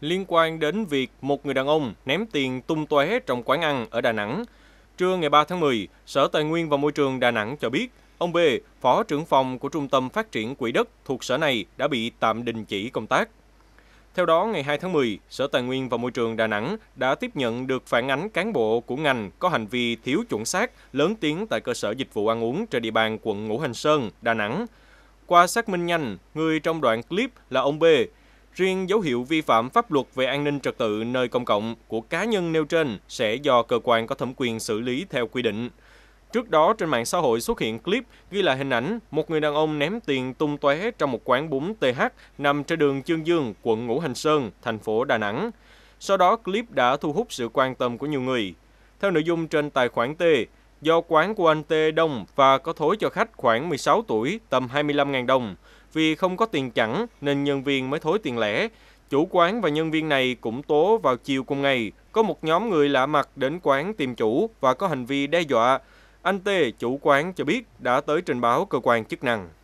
Liên quan đến việc một người đàn ông ném tiền tung tóe trong quán ăn ở Đà Nẵng, trưa ngày 3 tháng 10, Sở Tài nguyên và Môi trường Đà Nẵng cho biết, ông B, Phó trưởng phòng của Trung tâm Phát triển Quỹ đất thuộc sở này đã bị tạm đình chỉ công tác. Theo đó, ngày 2 tháng 10, Sở Tài nguyên và Môi trường Đà Nẵng đã tiếp nhận được phản ánh cán bộ của ngành có hành vi thiếu chuẩn xác, lớn tiếng tại cơ sở dịch vụ ăn uống trên địa bàn quận Ngũ Hành Sơn, Đà Nẵng. Qua xác minh nhanh, người trong đoạn clip là ông B. Riêng dấu hiệu vi phạm pháp luật về an ninh trật tự nơi công cộng của cá nhân nêu trên sẽ do cơ quan có thẩm quyền xử lý theo quy định. Trước đó, trên mạng xã hội xuất hiện clip ghi lại hình ảnh một người đàn ông ném tiền tung tóe trong một quán bún TH nằm trên đường Chương Dương, quận Ngũ Hành Sơn, thành phố Đà Nẵng. Sau đó, clip đã thu hút sự quan tâm của nhiều người. Theo nội dung trên tài khoản T, do quán của anh Tê đông và có thối cho khách khoảng 16 tuổi tầm 25.000 đồng. Vì không có tiền chẳng nên nhân viên mới thối tiền lẻ. Chủ quán và nhân viên này cũng tố vào chiều cùng ngày, có một nhóm người lạ mặt đến quán tìm chủ và có hành vi đe dọa. Anh Tê chủ quán cho biết đã tới trình báo cơ quan chức năng.